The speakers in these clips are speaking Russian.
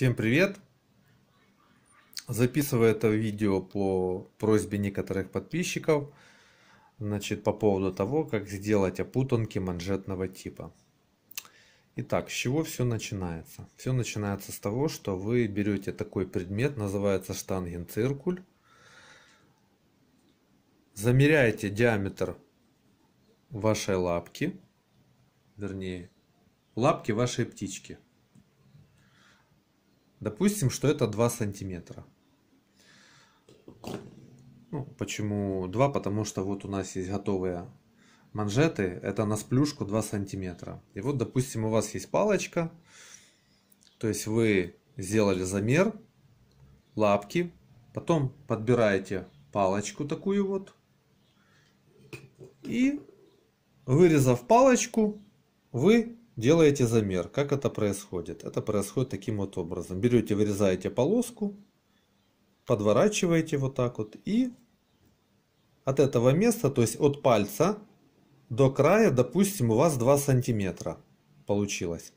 Всем привет! Записываю это видео по просьбе некоторых подписчиков значит, по поводу того, как сделать опутанки манжетного типа. Итак, с чего все начинается? Все начинается с того, что вы берете такой предмет, называется штангенциркуль, замеряете диаметр вашей лапки, вернее, лапки вашей птички – Допустим, что это 2 сантиметра. Ну, почему 2? Потому что вот у нас есть готовые манжеты. Это на сплюшку 2 сантиметра. И вот, допустим, у вас есть палочка. То есть вы сделали замер лапки. Потом подбираете палочку такую вот. И вырезав палочку, вы Делаете замер. Как это происходит? Это происходит таким вот образом. Берете, вырезаете полоску, подворачиваете вот так вот и от этого места, то есть от пальца до края, допустим, у вас 2 сантиметра получилось.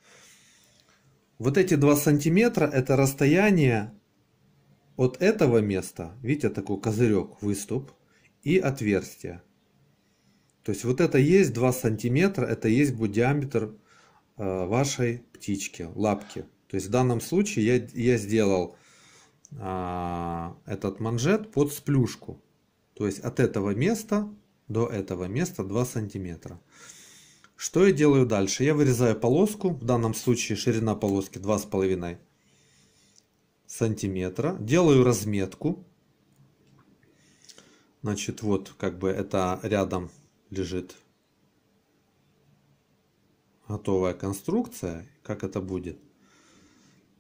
Вот эти 2 сантиметра это расстояние от этого места, видите, такой козырек, выступ и отверстие. То есть вот это есть 2 сантиметра, это есть будет диаметр Э, вашей птичке лапки. То есть в данном случае я, я сделал а, этот манжет под сплюшку. То есть от этого места до этого места 2 сантиметра. Что я делаю дальше? Я вырезаю полоску, в данном случае ширина полоски 2,5 сантиметра. Делаю разметку. Значит, вот как бы это рядом лежит готовая конструкция, как это будет.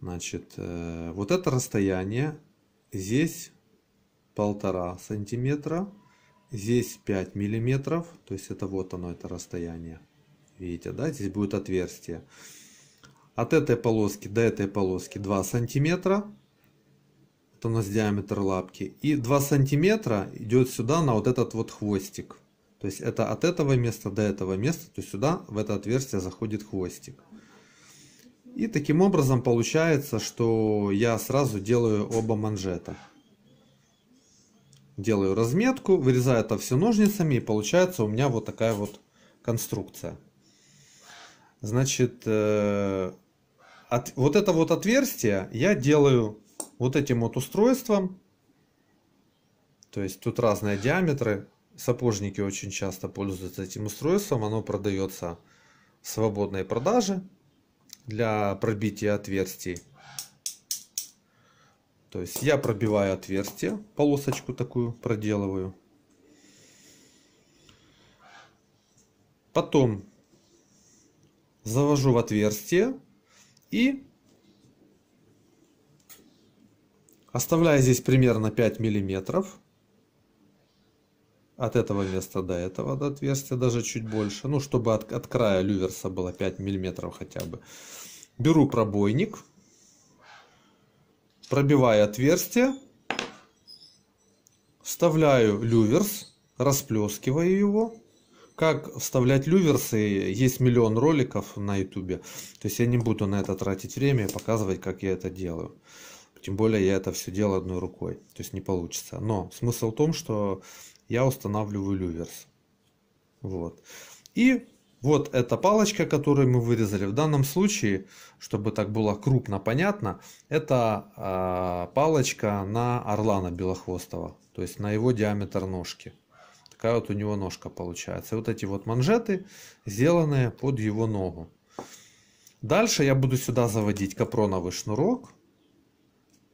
Значит, э, вот это расстояние, здесь полтора сантиметра, здесь 5 миллиметров, то есть это вот оно, это расстояние. Видите, да, здесь будет отверстие. От этой полоски до этой полоски 2 сантиметра, это у нас диаметр лапки, и 2 сантиметра идет сюда на вот этот вот хвостик. То есть это от этого места до этого места, то есть сюда, в это отверстие заходит хвостик. И таким образом получается, что я сразу делаю оба манжета. Делаю разметку, вырезаю это все ножницами и получается у меня вот такая вот конструкция. Значит, э, от, вот это вот отверстие я делаю вот этим вот устройством. То есть тут разные диаметры. Сапожники очень часто пользуются этим устройством. Оно продается в свободной продаже для пробития отверстий. То есть я пробиваю отверстие, полосочку такую проделываю. Потом завожу в отверстие и оставляя здесь примерно 5 миллиметров от этого места до этого до отверстия даже чуть больше. Ну, чтобы от, от края люверса было 5 миллиметров хотя бы. Беру пробойник. Пробиваю отверстие. Вставляю люверс. Расплескиваю его. Как вставлять люверсы, есть миллион роликов на ютубе. То есть я не буду на это тратить время и показывать, как я это делаю. Тем более я это все делаю одной рукой. То есть не получится. Но смысл в том, что я устанавливаю люверс. Вот. И вот эта палочка, которую мы вырезали, в данном случае, чтобы так было крупно понятно, это э, палочка на орлана белохвостого, то есть на его диаметр ножки. Такая вот у него ножка получается. И вот эти вот манжеты, сделанные под его ногу. Дальше я буду сюда заводить капроновый шнурок.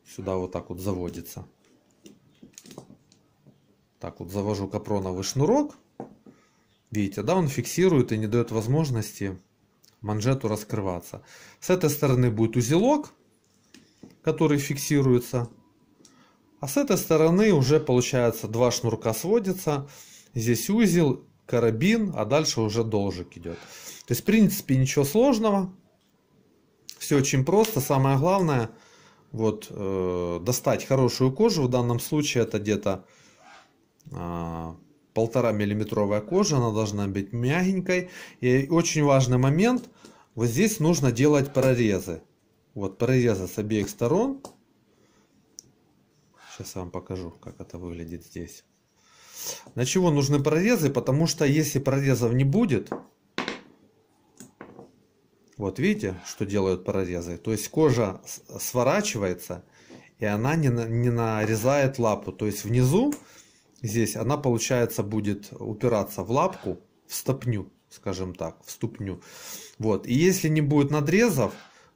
Сюда вот так вот заводится так вот завожу капроновый шнурок. Видите, да, он фиксирует и не дает возможности манжету раскрываться. С этой стороны будет узелок, который фиксируется. А с этой стороны уже получается два шнурка сводятся, Здесь узел, карабин, а дальше уже должик идет. То есть в принципе ничего сложного. Все очень просто. Самое главное вот э, достать хорошую кожу. В данном случае это где-то а, полтора миллиметровая кожа, она должна быть мягенькой. И очень важный момент, вот здесь нужно делать прорезы. Вот прорезы с обеих сторон. Сейчас я вам покажу, как это выглядит здесь. На чего нужны прорезы? Потому что если прорезов не будет, вот видите, что делают прорезы. То есть кожа сворачивается, и она не, не нарезает лапу. То есть внизу здесь, она, получается, будет упираться в лапку, в стопню, скажем так, в ступню. Вот. И если не будет надрезов,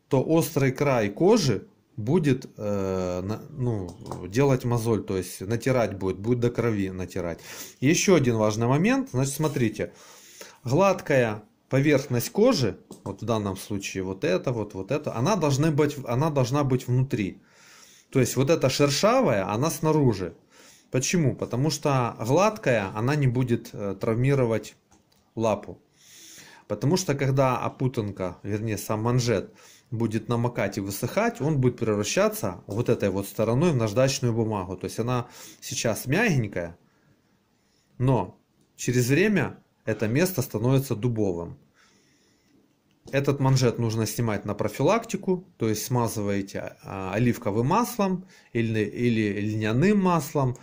то острый край кожи будет э, на, ну, делать мозоль, то есть натирать будет, будет до крови натирать. Еще один важный момент, значит, смотрите, гладкая поверхность кожи, вот в данном случае вот это, вот, вот это, она должна быть, она должна быть внутри. То есть вот эта шершавая, она снаружи. Почему? Потому что гладкая, она не будет э, травмировать лапу. Потому что когда опутанка, вернее сам манжет, будет намокать и высыхать, он будет превращаться вот этой вот стороной в наждачную бумагу. То есть она сейчас мягенькая, но через время это место становится дубовым. Этот манжет нужно снимать на профилактику, то есть смазываете а, оливковым маслом или, или льняным маслом,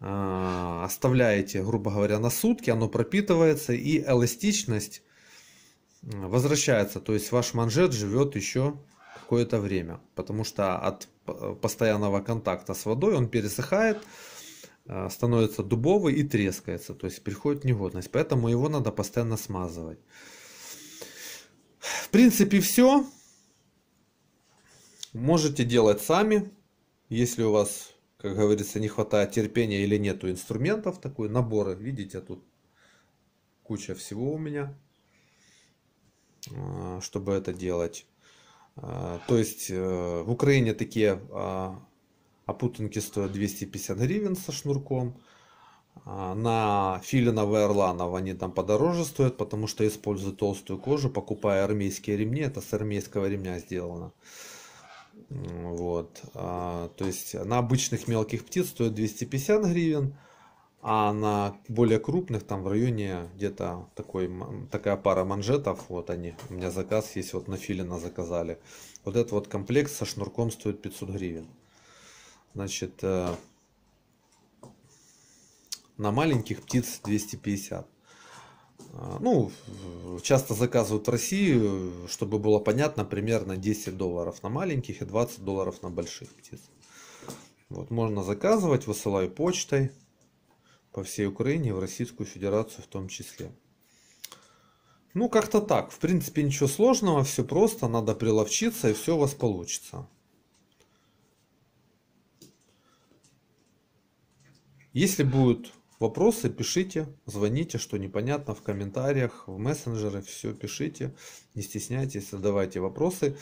Э, оставляете, грубо говоря, на сутки, оно пропитывается и эластичность возвращается. То есть ваш манжет живет еще какое-то время, потому что от э, постоянного контакта с водой он пересыхает, э, становится дубовый и трескается, то есть приходит негодность. Поэтому его надо постоянно смазывать. В принципе все. Можете делать сами, если у вас как говорится, не хватает терпения или нету инструментов, такой наборы, видите, тут куча всего у меня, а, чтобы это делать. А, то есть э, в Украине такие опутанки а, стоят 250 гривен со шнурком, на филинова и орланова они там подороже стоят, потому что используют толстую кожу, покупая армейские ремни, это с армейского ремня сделано. Вот. А, то есть на обычных мелких птиц стоит 250 гривен, а на более крупных там в районе где-то такой, такая пара манжетов, вот они, у меня заказ есть, вот на филина заказали. Вот этот вот комплект со шнурком стоит 500 гривен. Значит, э, на маленьких птиц 250. А, ну, часто заказывают в России, чтобы было понятно, примерно 10 долларов на маленьких и 20 долларов на больших птиц. Вот, можно заказывать, высылаю почтой по всей Украине, в Российскую Федерацию в том числе. Ну, как-то так. В принципе, ничего сложного, все просто, надо приловчиться, и все у вас получится. Если будут Вопросы пишите, звоните, что непонятно в комментариях, в мессенджеры, все пишите, не стесняйтесь, задавайте вопросы.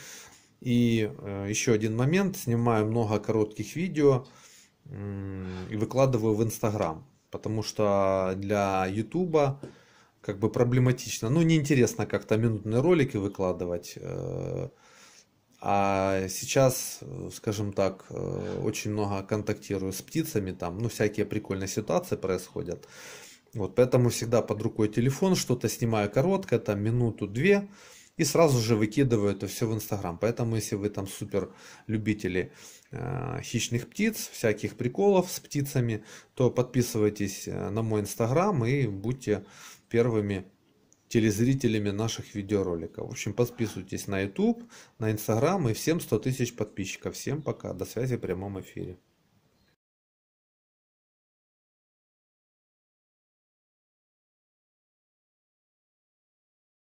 И э, еще один момент, снимаю много коротких видео и выкладываю в Инстаграм, потому что для Ютуба как бы проблематично, ну неинтересно как-то минутные ролики выкладывать. Э, а сейчас, скажем так, э, очень много контактирую с птицами, там, ну, всякие прикольные ситуации происходят. Вот, поэтому всегда под рукой телефон, что-то снимаю короткое, там, минуту-две, и сразу же выкидываю это все в Инстаграм. Поэтому, если вы там супер любители э, хищных птиц, всяких приколов с птицами, то подписывайтесь э, на мой Инстаграм и будьте первыми телезрителями наших видеороликов. В общем, подписывайтесь на YouTube, на Instagram и всем 100 тысяч подписчиков. Всем пока, до связи в прямом эфире.